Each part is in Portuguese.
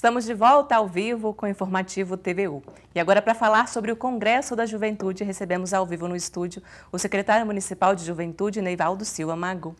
Estamos de volta ao vivo com o Informativo TVU. E agora, para falar sobre o Congresso da Juventude, recebemos ao vivo no estúdio o secretário municipal de Juventude, Neivaldo Silva Mago.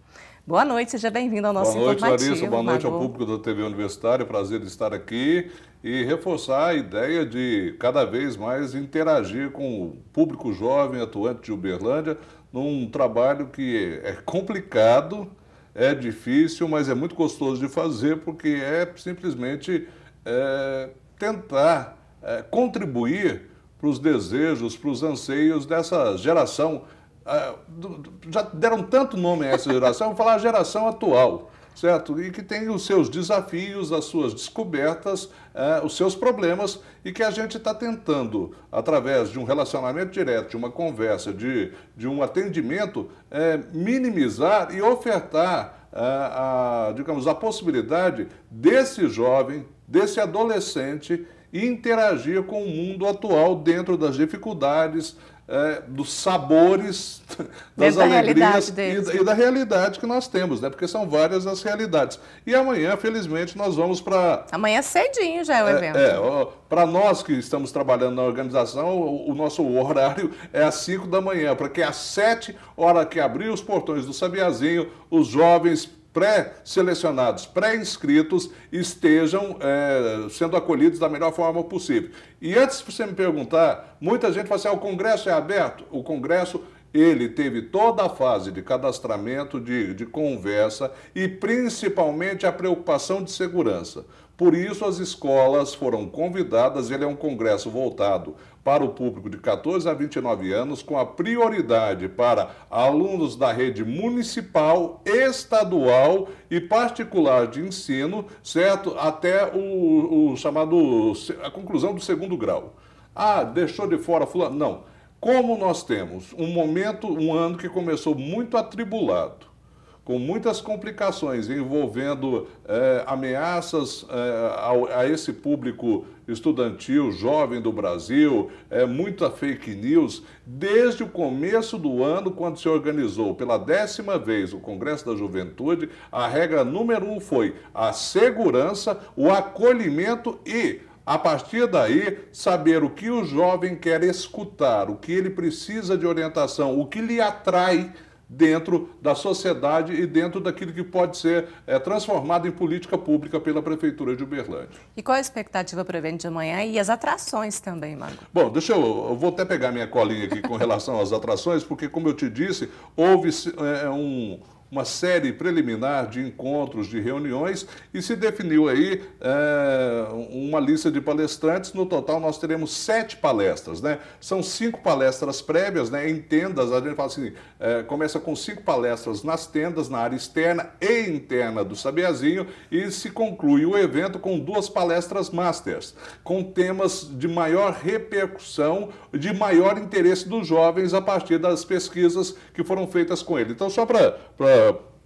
Boa noite, seja bem-vindo ao nosso informativo. Boa noite, Informativo. Larissa. Boa noite Mago. ao público da TV Universitária. Prazer de estar aqui e reforçar a ideia de cada vez mais interagir com o público jovem atuante de Uberlândia num trabalho que é complicado, é difícil, mas é muito gostoso de fazer porque é simplesmente é, tentar é, contribuir para os desejos, para os anseios dessa geração. É, do, já deram tanto nome a essa geração, vou falar a geração atual, certo? E que tem os seus desafios, as suas descobertas, é, os seus problemas e que a gente está tentando, através de um relacionamento direto, de uma conversa, de, de um atendimento, é, minimizar e ofertar a, digamos, a possibilidade desse jovem, desse adolescente interagir com o mundo atual dentro das dificuldades, é, dos sabores, das da alegrias e, e, da realidade que nós temos, né? Porque são várias as realidades. E amanhã, felizmente, nós vamos para. Amanhã é cedinho já é o evento. É, é para nós que estamos trabalhando na organização, o, o nosso horário é às 5 da manhã, para que às 7 hora que abrir os portões do Sabiazinho, os jovens pré-selecionados, pré-inscritos, estejam é, sendo acolhidos da melhor forma possível. E antes de você me perguntar, muita gente fala assim, ah, o Congresso é aberto? O Congresso ele teve toda a fase de cadastramento, de, de, conversa e principalmente a preocupação de segurança. Por isso, as escolas foram convidadas. Ele é um congresso voltado para o público de 14 a 29 anos, com a prioridade para alunos da rede municipal, estadual e particular de ensino, certo? Até o, o chamado a conclusão do segundo grau. Ah, deixou de fora fulano? Não. Como nós temos um momento, um ano que começou muito atribulado, com muitas complicações envolvendo é, ameaças é, a esse público estudantil, jovem do Brasil, é muita fake news, desde o começo do ano, quando se organizou pela décima vez o Congresso da Juventude, a regra número um foi a segurança, o acolhimento e a partir daí, saber o que o jovem quer escutar, o que ele precisa de orientação, o que lhe atrai dentro da sociedade e dentro daquilo que pode ser é, transformado em política pública pela Prefeitura de Uberlândia. E qual a expectativa para o evento de amanhã e as atrações também, Mago? Bom, deixa eu, eu vou até pegar minha colinha aqui com relação às atrações, porque como eu te disse, houve é, um uma série preliminar de encontros, de reuniões e se definiu aí é, uma lista de palestrantes. No total, nós teremos sete palestras, né? São cinco palestras prévias, né? Em tendas, a gente fala assim, é, começa com cinco palestras nas tendas, na área externa e interna do Sabiazinho e se conclui o evento com duas palestras masters, com temas de maior repercussão, de maior interesse dos jovens a partir das pesquisas que foram feitas com ele. Então, só para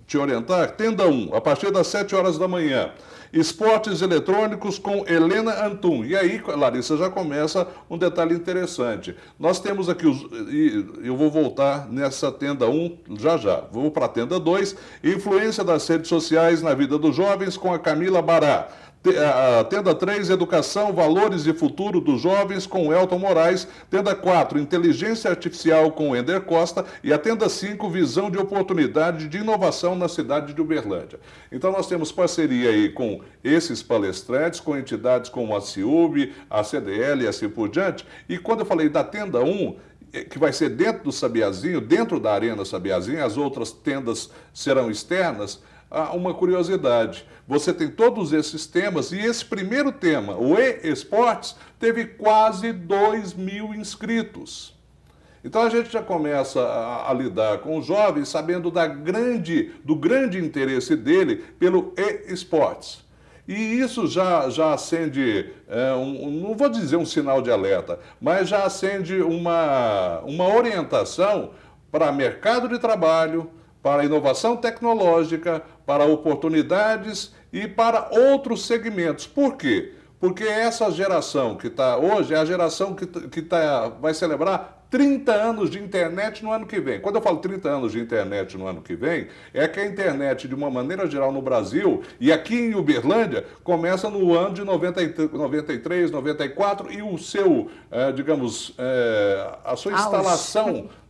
te orientar, tenda 1, a partir das 7 horas da manhã. Esportes eletrônicos com Helena Antum. E aí, Larissa, já começa um detalhe interessante. Nós temos aqui os. eu vou voltar nessa tenda 1 já já. Vou para a tenda 2. Influência das redes sociais na vida dos jovens com a Camila Bará. Tenda 3, Educação, Valores e Futuro dos Jovens, com Elton Moraes. Tenda 4, Inteligência Artificial, com Ender Costa. E a Tenda 5, Visão de Oportunidade de Inovação na cidade de Uberlândia. Então, nós temos parceria aí com esses palestrantes, com entidades como a CIUB, a CDL e assim por diante. E quando eu falei da Tenda 1, é, que vai ser dentro do Sabiazinho, dentro da Arena Sabiazinho, as outras tendas serão externas uma curiosidade. Você tem todos esses temas e esse primeiro tema, o e-esportes, teve quase 2 mil inscritos. Então a gente já começa a, a lidar com o jovem sabendo da grande, do grande interesse dele pelo e-esportes. E isso já, já acende, é, um, não vou dizer um sinal de alerta, mas já acende uma, uma orientação para mercado de trabalho, para inovação tecnológica, para oportunidades e para outros segmentos. Por quê? Porque essa geração que está hoje é a geração que, que tá, vai celebrar 30 anos de internet no ano que vem. Quando eu falo 30 anos de internet no ano que vem, é que a internet, de uma maneira geral, no Brasil e aqui em Uberlândia, começa no ano de 90, 93, 94 e o seu, é, digamos, é, a sua instalação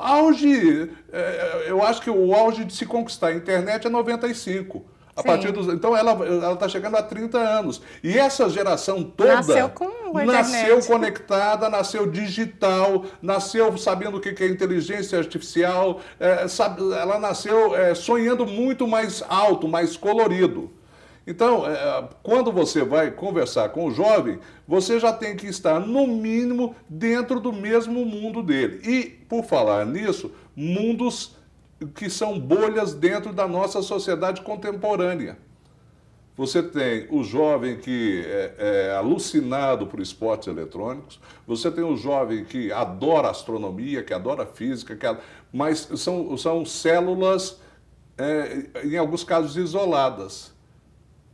Auge, é, eu acho que o auge de se conquistar a internet é 95. A Sim. partir dos, então ela está chegando a 30 anos. E essa geração toda nasceu, com nasceu conectada, nasceu digital, nasceu sabendo o que é inteligência artificial, é, sabe, ela nasceu é, sonhando muito mais alto, mais colorido. Então, é, é, quando você vai conversar com o jovem, você já tem que estar, no mínimo, dentro do mesmo mundo dele. E, por falar nisso, mundos que são bolhas dentro da nossa sociedade contemporânea. Você tem o jovem que é, é, alucinado por esportes eletrônicos, você tem o jovem que adora astronomia, que adora física, que mas são, são células, é, em alguns casos, isoladas.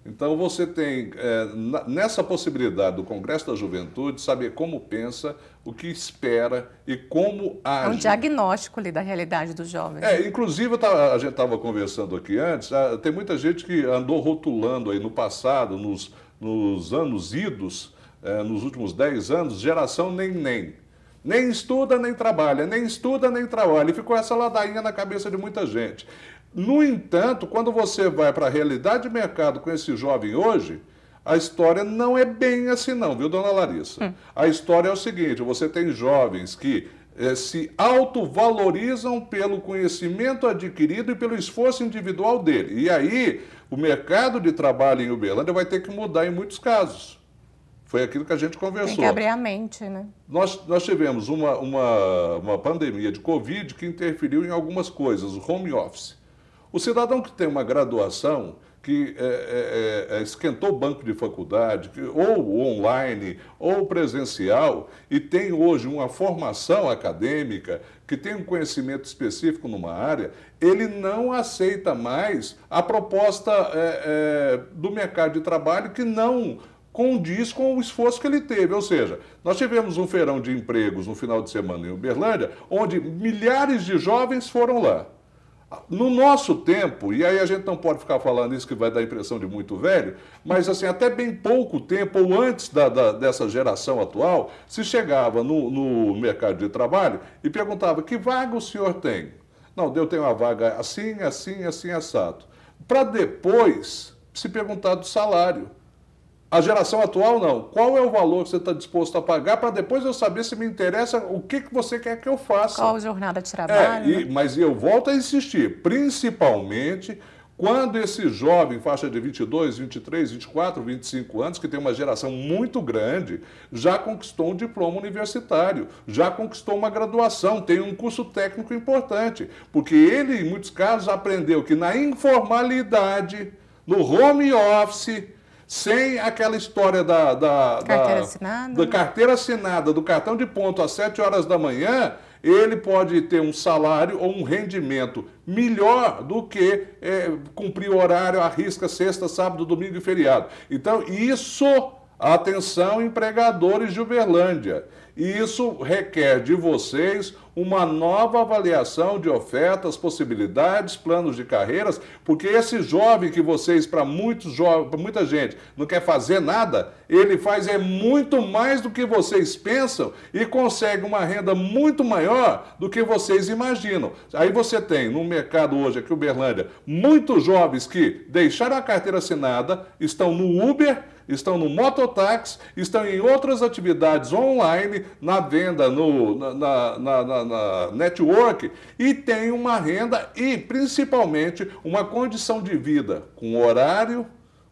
Então você tem é, nessa possibilidade do Congresso da Juventude saber como pensa, o que espera e como age. É um diagnóstico ali da realidade dos jovens. É, inclusive a gente estava conversando aqui antes, ah, tem muita gente que andou rotulando aí no passado, nos, nos anos idos, é, nos últimos 10 anos, geração nem nem. Nem estuda, nem trabalha, nem estuda, nem trabalha. E ficou essa ladainha na cabeça de muita gente. No entanto, quando você vai para a realidade de mercado com esse jovem hoje, a história não é bem assim, não, viu, dona Larissa? Hum. A história é o seguinte: você tem jovens que eh, se autovalorizam pelo conhecimento adquirido e pelo esforço individual dele. E aí, o mercado de trabalho em Uberlândia vai ter que mudar em muitos casos. Foi aquilo que a gente conversou. Tem que abrir a mente, né? Nós, nós tivemos uma, uma, uma pandemia de Covid que interferiu em algumas coisas, o home office. O cidadão que tem uma graduação, que é, é, é, é, esquentou banco de faculdade, que, ou online, ou presencial, e tem hoje uma formação acadêmica, que tem um conhecimento específico numa área, ele não aceita mais a proposta é, é, do mercado de trabalho que não condiz com o esforço que ele teve. Ou seja, nós tivemos um feirão de empregos no final de semana em Uberlândia, onde milhares de jovens foram lá. No nosso tempo, e aí a gente não pode ficar falando isso que vai dar a impressão de muito velho, mas assim, até bem pouco tempo, ou antes da, da dessa geração atual, se chegava no, no mercado de trabalho e perguntava que vaga o senhor tem? Não, eu tenho uma vaga assim, assim, assim, assado. Para depois se perguntar do salário. A geração atual não. Qual é o valor que você está disposto a pagar para depois eu saber se me interessa o que, que você quer que eu faça? Qual jornada de trabalho? É, né? e, mas eu volto a insistir, principalmente quando esse jovem, faixa de 22, 23, 24, 25 anos, que tem uma geração muito grande, já conquistou um diploma universitário, já conquistou uma graduação, tem um curso técnico importante, porque ele, em muitos casos, aprendeu que na informalidade, no home office, sem aquela história da, da, carteira, da, assinada. da né? carteira assinada, do cartão de ponto às 7 horas da manhã, ele pode ter um salário ou um rendimento melhor do que é, cumprir o horário, arrisca sexta, sábado, domingo e feriado. Então, isso, atenção, empregadores de Uberlândia. E isso requer de vocês uma nova avaliação de ofertas, possibilidades, planos de carreiras, porque esse jovem que vocês, para muitos jovens, para muita gente, não quer fazer nada, ele faz é muito mais do que vocês pensam e consegue uma renda muito maior do que vocês imaginam. Aí você tem no mercado hoje aqui Uberlândia muitos jovens que deixaram a carteira assinada, estão no Uber estão no mototáxi, estão em outras atividades online, na venda, no, na, na, na, na network, e tem uma renda e, principalmente, uma condição de vida com horário,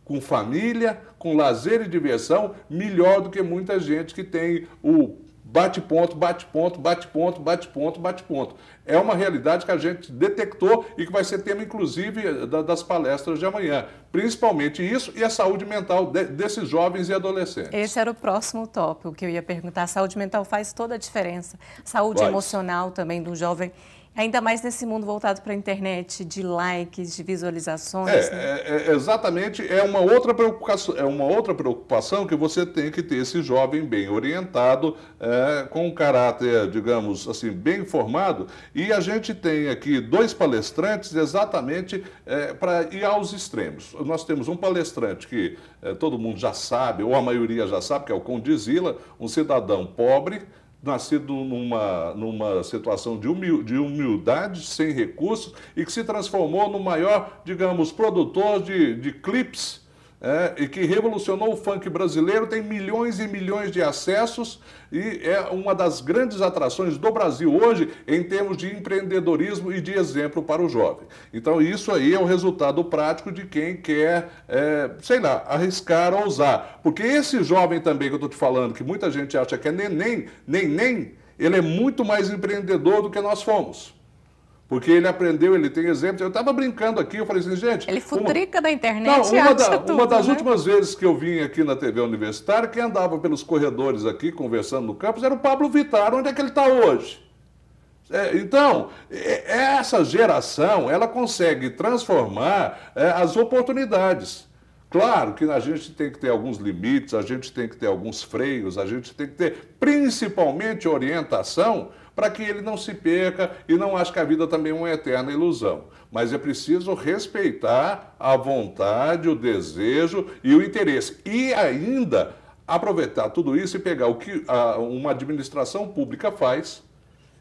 com família, com lazer e diversão, melhor do que muita gente que tem o Bate ponto, bate ponto, bate ponto, bate ponto, bate ponto. É uma realidade que a gente detectou e que vai ser tema, inclusive, das palestras de amanhã. Principalmente isso e a saúde mental desses jovens e adolescentes. Esse era o próximo tópico que eu ia perguntar. A saúde mental faz toda a diferença. Saúde emocional também do jovem Ainda mais nesse mundo voltado para a internet, de likes, de visualizações. É, né? é, é, exatamente, é uma, outra preocupação, é uma outra preocupação que você tem que ter esse jovem bem orientado, é, com um caráter, digamos assim, bem formado. E a gente tem aqui dois palestrantes exatamente é, para ir aos extremos. Nós temos um palestrante que é, todo mundo já sabe, ou a maioria já sabe, que é o Condizila, um cidadão pobre nascido numa, numa situação de, humil, de humildade, sem recursos, e que se transformou no maior, digamos, produtor de, de clipes é, e que revolucionou o funk brasileiro, tem milhões e milhões de acessos e é uma das grandes atrações do Brasil hoje em termos de empreendedorismo e de exemplo para o jovem. Então, isso aí é o um resultado prático de quem quer, é, sei lá, arriscar ou usar. Porque esse jovem também que eu estou te falando, que muita gente acha que é neném, neném, ele é muito mais empreendedor do que nós fomos. Porque ele aprendeu, ele tem exemplos. Eu estava brincando aqui, eu falei assim, gente. Ele futrica uma... da internet. Não, uma, da, tudo, uma das né? últimas vezes que eu vim aqui na TV Universitária, quem andava pelos corredores aqui conversando no campus era o Pablo Vittar. Onde é que ele está hoje? É, então, é, é essa geração, ela consegue transformar é, as oportunidades. Claro que a gente tem que ter alguns limites, a gente tem que ter alguns freios, a gente tem que ter principalmente orientação para que ele não se perca e não ache que a vida também é uma eterna ilusão. Mas é preciso respeitar a vontade, o desejo e o interesse. E ainda aproveitar tudo isso e pegar o que uma administração pública faz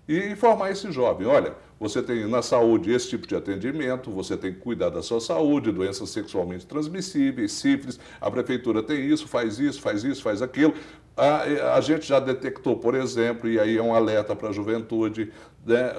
e informar esse jovem: olha, você tem na saúde esse tipo de atendimento, você tem que cuidar da sua saúde, doenças sexualmente transmissíveis, sífilis, a prefeitura tem isso, faz isso, faz isso, faz aquilo. A, a gente já detectou, por exemplo, e aí é um alerta para a juventude, né,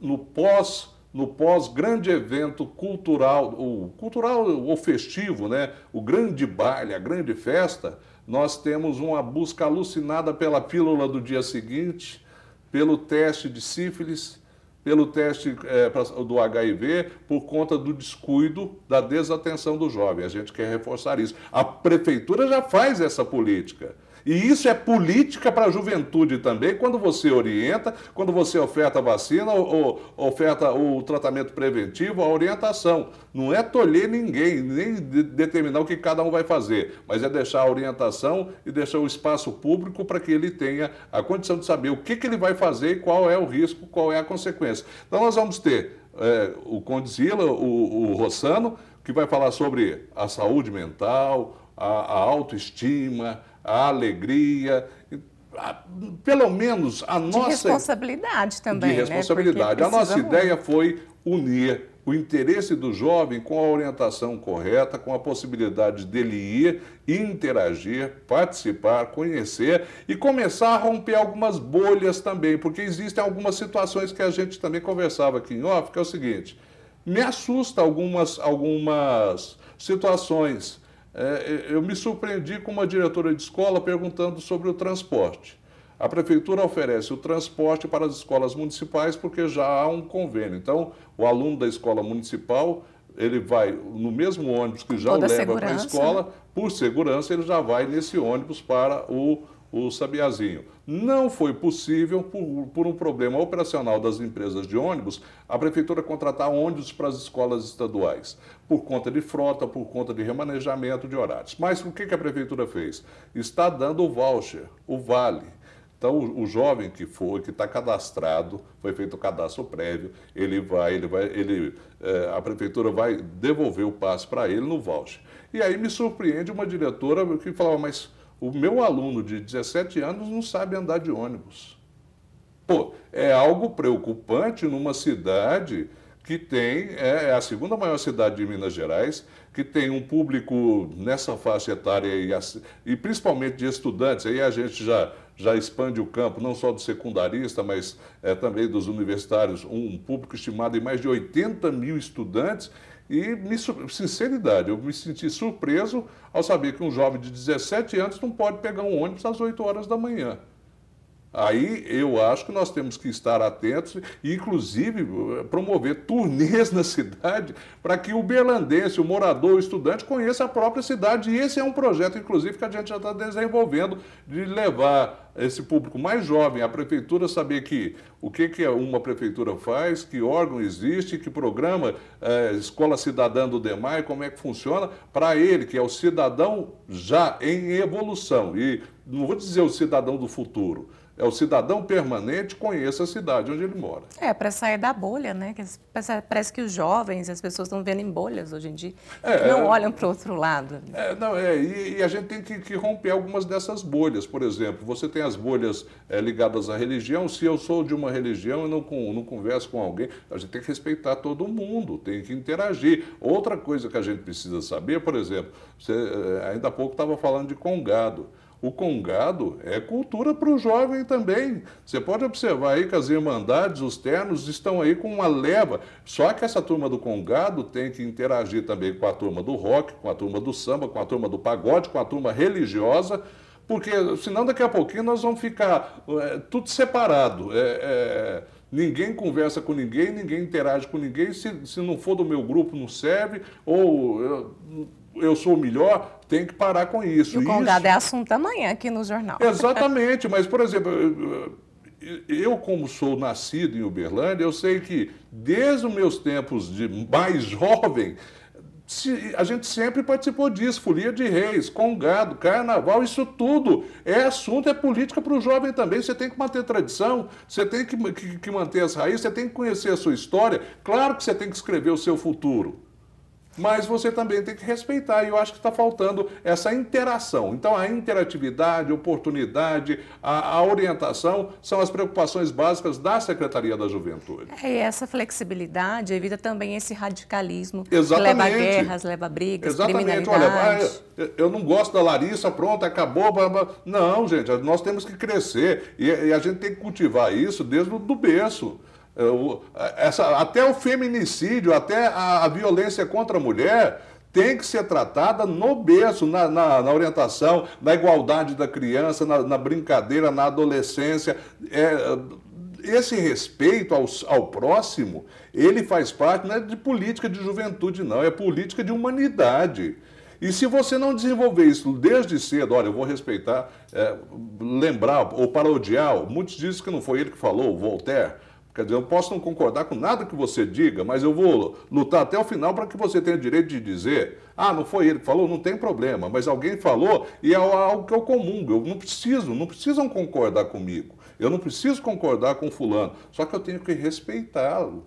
no pós no pós grande evento cultural, o cultural ou festivo, né? O grande baile, a grande festa, nós temos uma busca alucinada pela pílula do dia seguinte, pelo teste de sífilis, pelo teste é, do HIV, por conta do descuido, da desatenção do jovem. A gente quer reforçar isso. A prefeitura já faz essa política. E isso é política para a juventude também, quando você orienta, quando você oferta a vacina, ou, oferta o tratamento preventivo, a orientação. Não é tolher ninguém, nem de determinar o que cada um vai fazer, mas é deixar a orientação e deixar o espaço público para que ele tenha a condição de saber o que, que ele vai fazer e qual é o risco, qual é a consequência. Então nós vamos ter é, o Condzilla o, o Rossano, que vai falar sobre a saúde mental, a, a autoestima, a alegria. Pelo menos a de nossa. De né? responsabilidade também. De responsabilidade. Né? A nossa ideia foi unir o interesse do jovem com a orientação correta, com a possibilidade dele ir, interagir, participar, conhecer e começar a romper algumas bolhas também, porque existem algumas situações que a gente também conversava aqui em off, que é o seguinte: me assusta algumas, algumas situações é, eu me surpreendi com uma diretora de escola perguntando sobre o transporte. A prefeitura oferece o transporte para as escolas municipais porque já há um convênio. Então, o aluno da escola municipal ele vai no mesmo ônibus que já o leva para a escola, né? por segurança, ele já vai nesse ônibus para o o Sabiazinho. Não foi possível, por, por, um problema operacional das empresas de ônibus, a prefeitura contratar ônibus para as escolas estaduais, por conta de frota, por conta de remanejamento de horários. Mas o que, que a prefeitura fez? Está dando o voucher, o vale. Então, o, jovem que foi, que está cadastrado, foi feito o cadastro prévio, ele vai, ele vai, ele, eh, a prefeitura vai devolver o passe para ele no voucher. E aí me surpreende uma diretora que falava, mas o meu aluno de 17 anos não sabe andar de ônibus. Pô, é algo preocupante numa cidade que tem, é, é a segunda maior cidade de Minas Gerais, que tem um público nessa faixa etária e, e principalmente de estudantes, aí a gente já, já expande o campo, não só do secundarista, mas é, também dos universitários, um público estimado em mais de 80 mil estudantes, e, me, sinceridade, eu me senti surpreso ao saber que um jovem de 17 anos não pode pegar um ônibus às 8 horas da manhã. Aí eu acho que nós temos que estar atentos e, inclusive, promover turnês na cidade para que o berlandense, o morador, o estudante conheça a própria cidade. E esse é um projeto, inclusive, que a gente já está desenvolvendo de levar esse público mais jovem, a prefeitura saber que o que, que uma prefeitura faz, que órgão existe, que programa é, Escola Cidadã do DEMAI, como é que funciona, para ele, que é o cidadão já em evolução. E não vou dizer o cidadão do futuro é o cidadão permanente conheça a cidade onde ele mora. É, para sair da bolha, né? Parece que os jovens, as pessoas estão vendo em bolhas hoje em dia, é, é. não olham para o outro lado. É, não, é, e, e a gente tem que, que, romper algumas dessas bolhas. Por exemplo, você tem as bolhas é, ligadas à religião. Se eu sou de uma religião e não, não converso com alguém, a gente tem que respeitar todo mundo, tem que interagir. Outra coisa que a gente precisa saber, por exemplo, você é, ainda há pouco estava falando de congado. O congado é cultura para o jovem também. Você pode observar aí que as irmandades, os ternos, estão aí com uma leva. Só que essa turma do congado tem que interagir também com a turma do rock, com a turma do samba, com a turma do pagode, com a turma religiosa porque senão daqui a pouquinho nós vamos ficar é, tudo separado. É, é ninguém conversa com ninguém, ninguém interage com ninguém, se, se não for do meu grupo não serve, ou eu, eu sou o melhor, tem que parar com isso. E o Congado isso... é assunto amanhã aqui no jornal. Exatamente, mas, por exemplo, eu, como sou nascido em Uberlândia, eu sei que desde os meus tempos de mais jovem, a gente sempre participou disso, folia de reis, congado, carnaval, isso tudo é assunto, é política para o jovem também. Você tem que manter tradição, você tem que, que, que manter as raízes, você tem que conhecer a sua história. Claro que você tem que escrever o seu futuro mas você também tem que respeitar. E eu acho que está faltando essa interação. Então, a interatividade, oportunidade, a, a, orientação são as preocupações básicas da Secretaria da Juventude. É, e essa flexibilidade evita também esse radicalismo Exatamente. que leva a guerras, leva a brigas, Exatamente. criminalidade. Olha, ah, eu não gosto da Larissa, pronto, acabou. Blá, blá. Não, gente, nós temos que crescer e, e, a gente tem que cultivar isso desde o berço. É, essa, até o feminicídio, até a, a, violência contra a mulher tem que ser tratada no berço, na, na, na orientação, na igualdade da criança, na, na brincadeira, na adolescência. É, esse respeito ao, ao próximo, ele faz parte não é de política de juventude, não, é política de humanidade. E se você não desenvolver isso desde cedo, olha, eu vou respeitar, é, lembrar ou parodiar, muitos dizem que não foi ele que falou, Voltaire, Quer dizer, eu posso não concordar com nada que você diga, mas eu vou lutar até o final para que você tenha o direito de dizer: ah, não foi ele que falou, não tem problema, mas alguém falou e é algo que eu comungo. Eu não preciso, não precisam concordar comigo. Eu não preciso concordar com Fulano, só que eu tenho que respeitá-lo.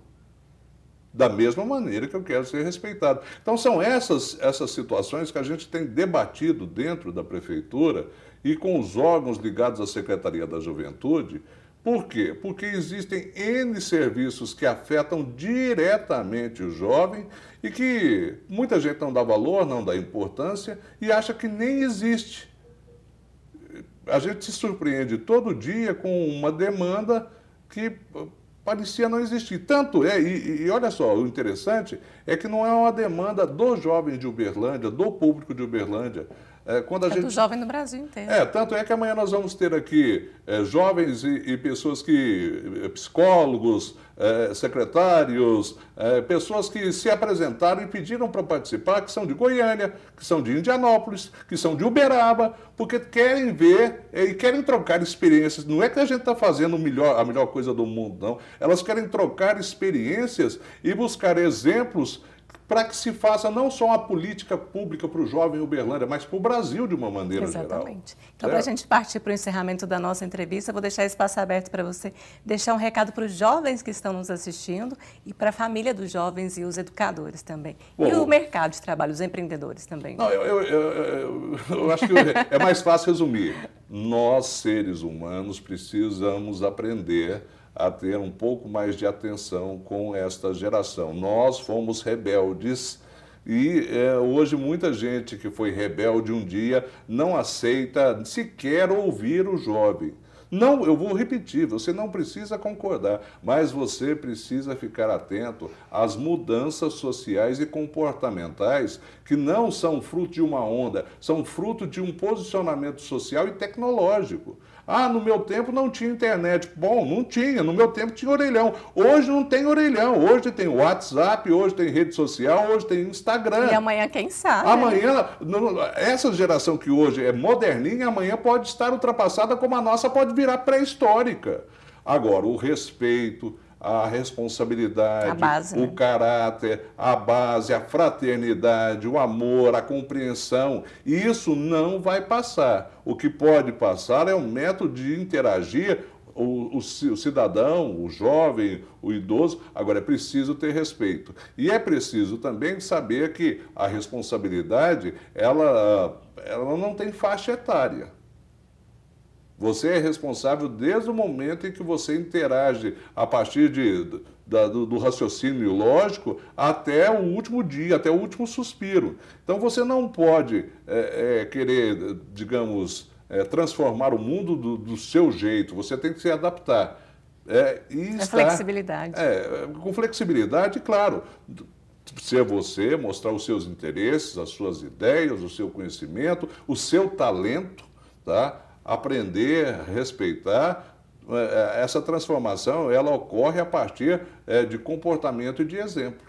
Da mesma maneira que eu quero ser respeitado. Então, são essas, essas situações que a gente tem debatido dentro da prefeitura e com os órgãos ligados à Secretaria da Juventude por quê? Porque existem N serviços que afetam diretamente o jovem e que muita gente não dá valor, não dá importância e acha que nem existe. A gente se surpreende todo dia com uma demanda que parecia não existir. Tanto é, e, e, olha só, o interessante é que não é uma demanda do jovem de Uberlândia, do público de Uberlândia. É, quando a é gente... do jovem no Brasil inteiro. É, tanto é que amanhã nós vamos ter aqui é, jovens e, e, pessoas que, é, psicólogos, é, secretários, é, pessoas que se apresentaram e pediram para participar, que são de Goiânia, que são de Indianópolis, que são de Uberaba, porque querem ver e querem trocar experiências. Não é que a gente está fazendo melhor, a melhor coisa do mundo, não. Elas querem trocar experiências e buscar exemplos para que se faça não só uma política pública para o jovem Uberlândia, mas para o Brasil de uma maneira Exatamente. geral. Exatamente. Então, para a gente partir para o encerramento da nossa entrevista, vou deixar espaço aberto para você deixar um recado para os jovens que estão nos assistindo e para a família dos jovens e os educadores também. Bom, e o mercado de trabalho, os empreendedores também. Não, eu, eu, eu, eu acho que é mais fácil resumir. Nós, seres humanos, precisamos aprender a ter um pouco mais de atenção com esta geração. Nós fomos rebeldes. E é, hoje muita gente que foi rebelde um dia não aceita sequer ouvir o jovem. Não, eu vou repetir, você não precisa concordar, mas você precisa ficar atento às mudanças sociais e comportamentais que não são fruto de uma onda, são fruto de um posicionamento social e tecnológico. Ah, no meu tempo não tinha internet. Bom, não tinha. No meu tempo tinha orelhão. Hoje não tem orelhão. Hoje tem WhatsApp, hoje tem rede social, hoje tem Instagram. E amanhã, quem sabe? Amanhã, essa geração que hoje é moderninha, amanhã pode estar ultrapassada como a nossa pode virar pré-histórica. Agora, o respeito, a responsabilidade, a base, o né? caráter, a base, a fraternidade, o amor, a compreensão. E isso não vai passar. O que pode passar é um método de interagir o, o, o, cidadão, o jovem, o idoso. Agora, é preciso ter respeito. E é preciso também saber que a responsabilidade, ela, ela não tem faixa etária. Você é responsável desde o momento em que você interage a partir de, da, do, do, raciocínio lógico até o último dia, até o último suspiro. Então você não pode é, é, querer, digamos, é, transformar o mundo do, do, seu jeito, você tem que se adaptar. É, e a é estar, flexibilidade. É, com flexibilidade, claro ser você, mostrar os seus interesses, as suas ideias, o seu conhecimento, o seu talento, tá? aprender, respeitar. É, é, essa transformação ela ocorre a partir é, de comportamento e de exemplo.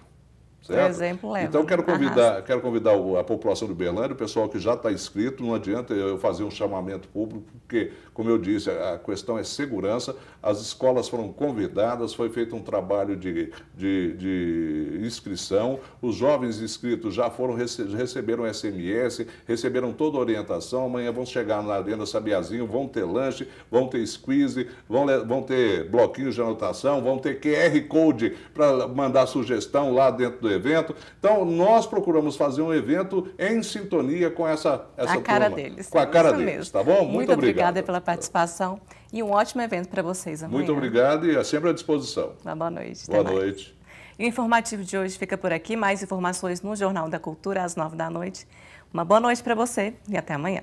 Certo? exemplo leva. Então, né? quero convidar, quero convidar a população do Berlândia, o pessoal que já está inscrito, não adianta eu fazer um chamamento público, porque como eu disse, a questão é segurança. As escolas foram convidadas, foi feito um trabalho de, de, de inscrição. Os jovens inscritos já foram receberam SMS, receberam toda a orientação. Amanhã vão chegar na Arena Sabiazinho, vão ter lanche, vão ter squeeze, vão, vão ter bloquinhos de anotação, vão ter QR Code para mandar sugestão lá dentro do evento. Então, nós procuramos fazer um evento em sintonia com essa, essa a cara turma, deles. Com a é cara deles, mesmo. tá bom? Muito, Muito obrigada pela participação e um ótimo evento para vocês amanhã. Muito obrigado e é sempre à disposição. Uma boa noite. Boa noite. E o informativo de hoje fica por aqui. Mais informações no Jornal da Cultura às nove da noite. Uma boa noite para você e até amanhã.